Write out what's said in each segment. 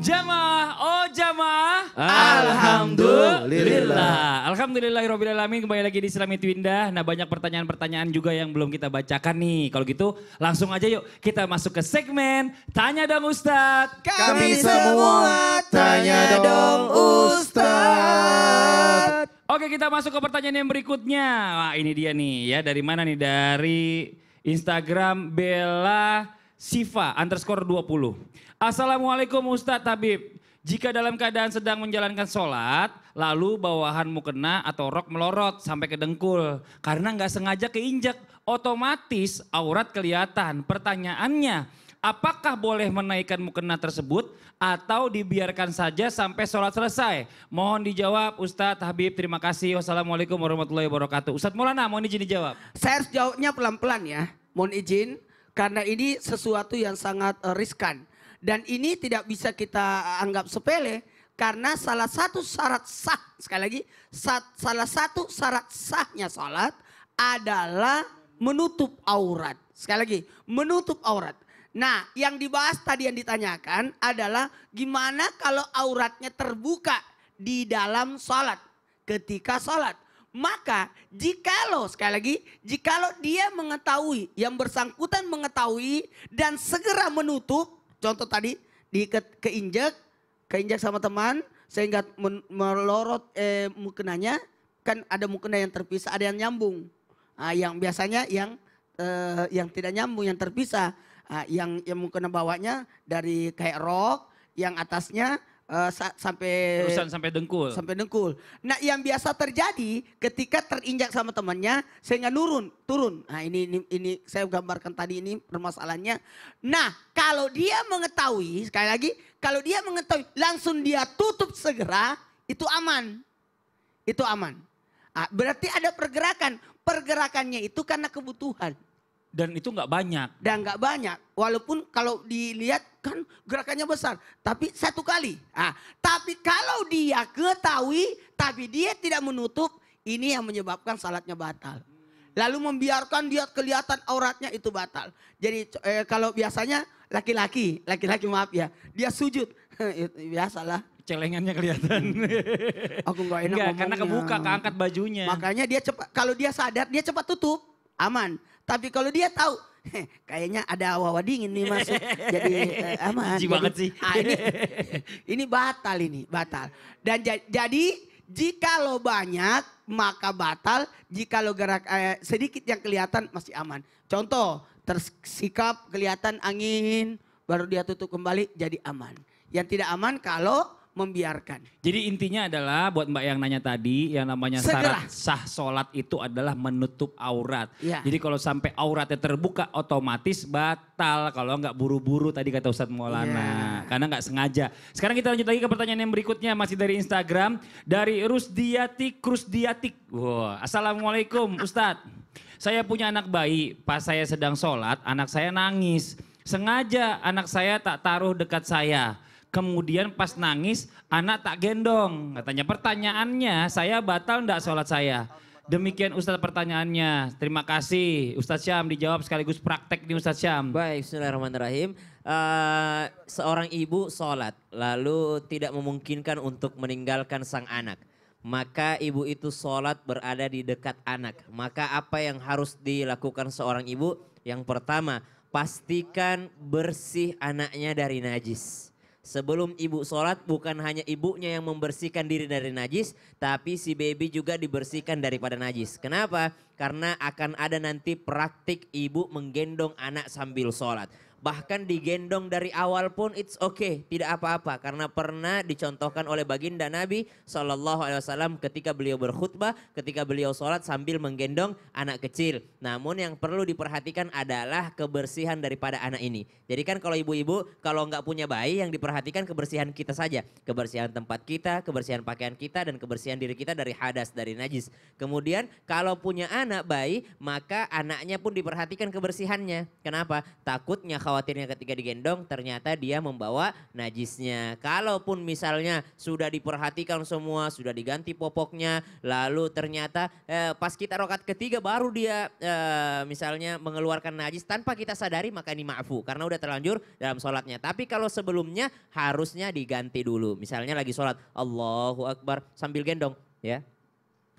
Jamaah, oh jamaah. Alhamdulillah. Alhamdulillah. Alhamdulillahirobbilalamin. Kembali lagi di Islami Twindah. Nah banyak pertanyaan-pertanyaan juga yang belum kita bacakan nih. Kalau gitu langsung aja yuk kita masuk ke segmen Tanya Dong Ustadz. Kami, Kami semua tanya dong Ustadz. Oke kita masuk ke pertanyaan yang berikutnya. Wah ini dia nih ya dari mana nih? Dari Instagram Bella Siva underscore 20. Assalamualaikum Ustadz Habib. Jika dalam keadaan sedang menjalankan sholat, lalu bawahan mukena atau rok melorot sampai ke dengkul. Karena nggak sengaja keinjak, otomatis aurat kelihatan. Pertanyaannya, apakah boleh menaikkan mukena tersebut atau dibiarkan saja sampai sholat selesai? Mohon dijawab Ustadz Habib, terima kasih. Wassalamualaikum warahmatullahi wabarakatuh. Ustadz Maulana, mohon izin dijawab. Saya harus jawabnya pelan-pelan ya. Mohon izin, karena ini sesuatu yang sangat eh, riskan. Dan ini tidak bisa kita eh, anggap sepele karena salah satu syarat sah, sekali lagi, salah satu syarat sahnya salat adalah menutup aurat. Sekali lagi, menutup aurat. Nah, yang dibahas tadi yang ditanyakan adalah gimana kalau auratnya terbuka di dalam salat ketika salat. Maka jikalau sekali lagi, jikalau dia mengetahui, yang bersangkutan mengetahui dan segera menutup, contoh tadi diikat keinjak, keinjak sama teman sehingga melorot eh, mukenanya, kan ada mukena yang terpisah, ada yang nyambung. Nah, yang biasanya yang eh, yang tidak nyambung, yang terpisah, nah, yang yang mukena bawanya dari kayak rok, yang atasnya uh, sa sampai terusan sampai dengkul. Sampai dengkul. Nah, yang biasa terjadi ketika terinjak sama temannya sehingga nurun, turun. Nah, ini ini, ini saya gambarkan tadi ini permasalahannya. Nah, kalau dia mengetahui sekali lagi, kalau dia mengetahui langsung dia tutup segera, itu aman. Itu aman. Nah, berarti ada pergerakan. Pergerakannya itu karena kebutuhan. Dan itu nggak banyak. Dan nggak banyak. Walaupun kalau dilihat kan gerakannya besar. Tapi satu kali. Ah, tapi kalau dia ketahui tapi dia tidak menutup. Ini yang menyebabkan salatnya batal. Lalu membiarkan dia kelihatan auratnya itu batal. Jadi eh, kalau biasanya laki-laki, laki-laki maaf ya. Dia sujud. Biasalah celengannya kelihatan. Aku nggak enak Enggak, karena kebuka, keangkat bajunya. Makanya dia cepat, kalau dia sadar dia cepat tutup, aman. Tapi kalau dia tahu, heh, kayaknya ada awal-awal dingin nih masuk. jadi eh, aman. Jadi, banget sih. Ah, ini, ini batal ini, batal. Dan jadi jika lo banyak maka batal, jikalau gerak eh, sedikit yang kelihatan masih aman. Contoh, tersikap kelihatan angin, baru dia tutup kembali jadi aman. Yang tidak aman kalau membiarkan. Jadi intinya adalah buat Mbak yang nanya tadi yang namanya syarat sah sholat itu adalah menutup aurat. Ya. Jadi kalau sampai auratnya terbuka otomatis batal kalau nggak buru-buru tadi kata Ustadz Maulana ya. karena nggak sengaja. Sekarang kita lanjut lagi ke pertanyaan yang berikutnya masih dari Instagram dari Rusdiatik Rusdiatik. Wow. Assalamualaikum Ustadz. Saya punya anak bayi, pas saya sedang sholat anak saya nangis. Sengaja anak saya tak taruh dekat saya kemudian pas nangis anak tak gendong. Katanya pertanyaannya saya batal enggak sholat saya? Demikian Ustadz pertanyaannya. Terima kasih Ustadz Syam dijawab sekaligus praktek di Ustadz Syam. Baik, Bismillahirrahmanirrahim. Uh, seorang ibu sholat lalu tidak memungkinkan untuk meninggalkan sang anak. Maka ibu itu sholat berada di dekat anak. Maka apa yang harus dilakukan seorang ibu? Yang pertama, pastikan bersih anaknya dari najis. Sebelum ibu sholat bukan hanya ibunya yang membersihkan diri dari najis, tapi si baby juga dibersihkan daripada najis. Kenapa? Karena akan ada nanti praktik ibu menggendong anak sambil sholat bahkan digendong dari awal pun it's okay, tidak apa-apa karena pernah dicontohkan oleh baginda Nabi Shallallahu alaihi wasallam ketika beliau berkhutbah, ketika beliau sholat sambil menggendong anak kecil. Namun yang perlu diperhatikan adalah kebersihan daripada anak ini. Jadi kan kalau ibu-ibu kalau nggak punya bayi yang diperhatikan kebersihan kita saja, kebersihan tempat kita, kebersihan pakaian kita dan kebersihan diri kita dari hadas, dari najis. Kemudian kalau punya anak bayi, maka anaknya pun diperhatikan kebersihannya. Kenapa? Takutnya khawatirnya ketika digendong ternyata dia membawa najisnya. Kalaupun misalnya sudah diperhatikan semua, sudah diganti popoknya, lalu ternyata eh, pas kita rokat ketiga baru dia eh, misalnya mengeluarkan najis tanpa kita sadari maka ini maafu karena udah terlanjur dalam sholatnya. Tapi kalau sebelumnya harusnya diganti dulu. Misalnya lagi sholat Allahu Akbar sambil gendong ya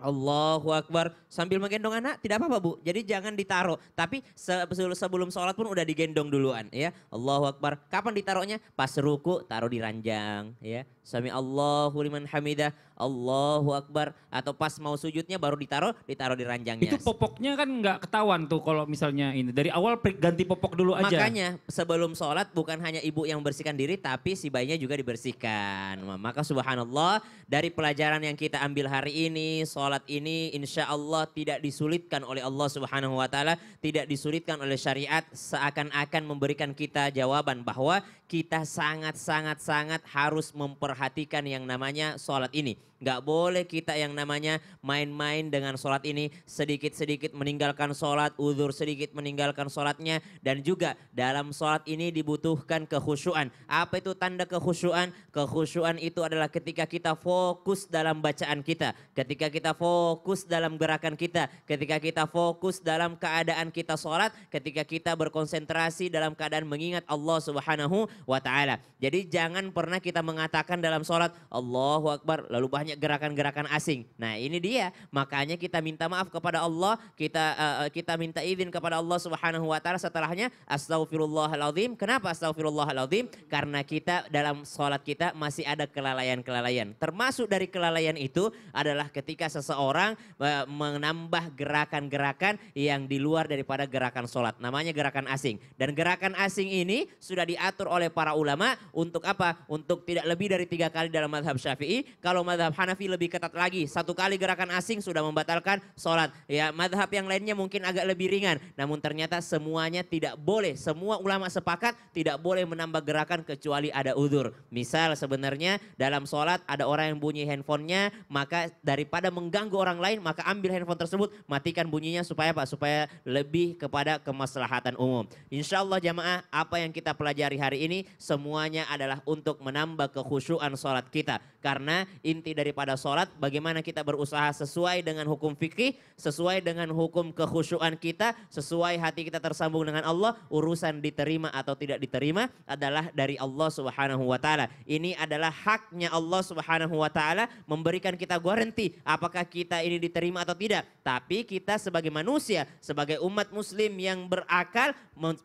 Allahu Akbar. Sambil menggendong anak tidak apa-apa bu. Jadi jangan ditaruh. Tapi sebelum sholat pun udah digendong duluan ya. Allahu Akbar. Kapan ditaruhnya? Pas ruku taruh di ranjang ya. Sami Allahu liman hamidah. Allahu Akbar. Atau pas mau sujudnya baru ditaruh, ditaruh di ranjangnya. Itu popoknya kan nggak ketahuan tuh kalau misalnya ini. Dari awal ganti popok dulu aja. Makanya sebelum sholat bukan hanya ibu yang bersihkan diri tapi si bayinya juga dibersihkan. Maka subhanallah dari pelajaran yang kita ambil hari ini sholat ini insya Allah tidak disulitkan oleh Allah Subhanahu Wa Taala, tidak disulitkan oleh syariat, seakan-akan memberikan kita jawaban bahwa kita sangat-sangat-sangat harus memperhatikan yang namanya sholat ini. Nggak boleh kita yang namanya main-main dengan sholat ini. Sedikit-sedikit meninggalkan sholat, uzur sedikit meninggalkan sholatnya. Dan juga dalam sholat ini dibutuhkan kekhusyuan. Apa itu tanda kekhusyuan? Kekhusyuan itu adalah ketika kita fokus dalam bacaan kita. Ketika kita fokus dalam gerakan kita. Ketika kita fokus dalam keadaan kita sholat. Ketika kita berkonsentrasi dalam keadaan mengingat Allah subhanahu wa ta'ala. Jadi jangan pernah kita mengatakan dalam sholat Allahu Akbar. Lalu banyak gerakan-gerakan asing. Nah, ini dia. Makanya kita minta maaf kepada Allah, kita uh, kita minta izin kepada Allah Subhanahu wa taala setelahnya astagfirullahalazim. Kenapa astagfirullahalazim? Karena kita dalam sholat kita masih ada kelalaian-kelalaian. Termasuk dari kelalaian itu adalah ketika seseorang uh, menambah gerakan-gerakan yang di luar daripada gerakan sholat. Namanya gerakan asing. Dan gerakan asing ini sudah diatur oleh para ulama untuk apa? Untuk tidak lebih dari tiga kali dalam madhab syafi'i. Kalau madhab Hanafi lebih ketat lagi. Satu kali gerakan asing sudah membatalkan sholat. Ya, madhab yang lainnya mungkin agak lebih ringan. Namun ternyata semuanya tidak boleh. Semua ulama sepakat tidak boleh menambah gerakan kecuali ada udur. Misal sebenarnya dalam sholat ada orang yang bunyi handphonenya. Maka daripada mengganggu orang lain maka ambil handphone tersebut. Matikan bunyinya supaya apa? Supaya lebih kepada kemaslahatan umum. Insya Allah jamaah apa yang kita pelajari hari ini semuanya adalah untuk menambah kekhusyuan sholat kita. Karena inti dari daripada sholat, bagaimana kita berusaha sesuai dengan hukum fikih, sesuai dengan hukum kehusuan kita, sesuai hati kita tersambung dengan Allah, urusan diterima atau tidak diterima adalah dari Allah Subhanahu wa taala. Ini adalah haknya Allah Subhanahu wa taala memberikan kita garansi apakah kita ini diterima atau tidak. Tapi kita sebagai manusia, sebagai umat muslim yang berakal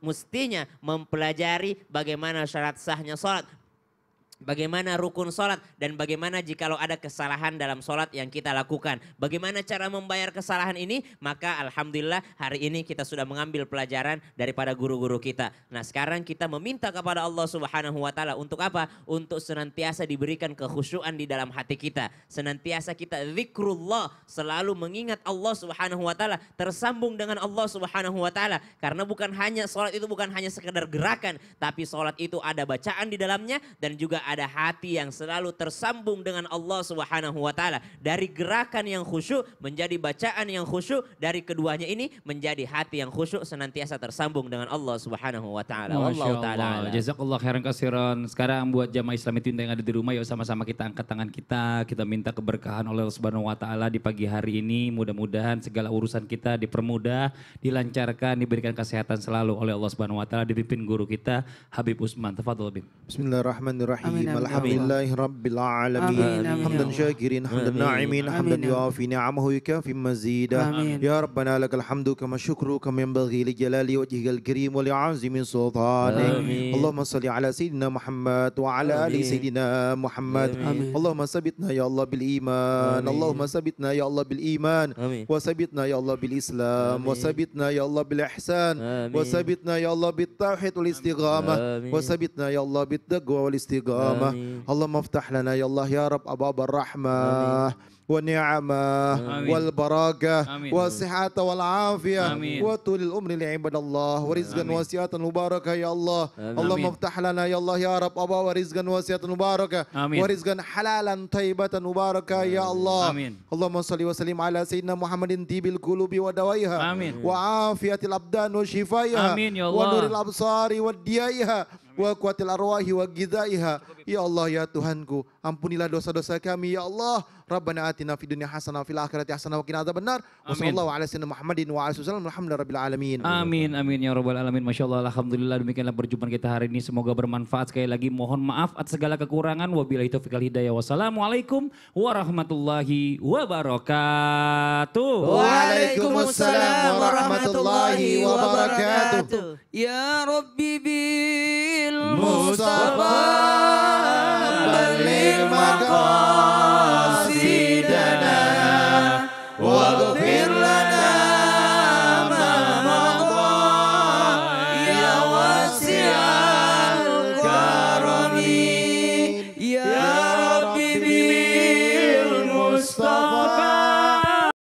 mestinya mempelajari bagaimana syarat sahnya sholat, Bagaimana rukun sholat dan bagaimana jikalau ada kesalahan dalam sholat yang kita lakukan. Bagaimana cara membayar kesalahan ini? Maka Alhamdulillah hari ini kita sudah mengambil pelajaran daripada guru-guru kita. Nah sekarang kita meminta kepada Allah subhanahu wa ta'ala untuk apa? Untuk senantiasa diberikan kekhusyuan di dalam hati kita. Senantiasa kita zikrullah selalu mengingat Allah subhanahu wa ta'ala. Tersambung dengan Allah subhanahu wa ta'ala. Karena bukan hanya sholat itu bukan hanya sekedar gerakan. Tapi sholat itu ada bacaan di dalamnya dan juga ada hati yang selalu tersambung dengan Allah Subhanahu wa taala. Dari gerakan yang khusyuk menjadi bacaan yang khusyuk, dari keduanya ini menjadi hati yang khusyuk senantiasa tersambung dengan Allah Subhanahu wa taala. Wallahu taala. Jazakallah khairan katsiran. Sekarang buat jamaah Islam itu yang ada di rumah yuk ya sama-sama kita angkat tangan kita, kita minta keberkahan oleh Allah Subhanahu wa taala di pagi hari ini. Mudah-mudahan segala urusan kita dipermudah, dilancarkan, diberikan kesehatan selalu oleh Allah Subhanahu wa taala dipimpin guru kita Habib Usman. Tafadhol Habib. Bismillahirrahmanirrahim. Amin. الرحيم نعم الحمد لله رب العالمين حمدا شاكرين حمدا ناعمين حمدا يوافي نعمه يكافي مزيدا يا ربنا لك الحمد كما شكر كما ينبغي لجلال وجهك الكريم ولعظم سلطانك اللهم صل على سيدنا محمد وعلى ال سيدنا محمد اللهم ثبتنا يا الله بالايمان اللهم ثبتنا يا الله بالايمان وثبتنا يا الله بالاسلام وثبتنا يا الله بالاحسان وثبتنا يا الله بالتوحيد والاستقامه وثبتنا يا الله بالتقوى والاستقامه والكرامة آمين. اللهم افتح لنا يا الله يا رب أبواب الرحمة آمين. والنعمة آمين. والبركة والصحة والعافية وطول الأمر لعباد الله ورزقا واسعة مباركة يا الله آمين. اللهم افتح لنا يا الله يا رب ابواب رزقا واسعة مباركة ورزقا حلالا طيبة مباركة يا الله آمين. اللهم صل وسلم على سيدنا محمد طيب القلوب ودوائها وعافية الأبدان وشفائها ونور الأبصار وديائها wa kuatil arwahi wa gidaiha. Ya Allah ya Tuhanku, ampunilah dosa-dosa kami ya Allah. Rabbana atina fid dunya hasanah fil akhirati hasanah wa qina adzabannar. Wa sallallahu ala sayyidina Muhammadin wa ala sallam alhamdulillahi rabbil alamin. Amin amin ya rabbal alamin. Masyaallah alhamdulillah demikianlah perjumpaan kita hari ini semoga bermanfaat sekali lagi mohon maaf atas segala kekurangan wabillahi taufiq wal hidayah. Wassalamualaikum warahmatullahi wabarakatuh. Waalaikumsalam warahmatullahi wabarakatuh. Ya Rabbi bi Mustafa.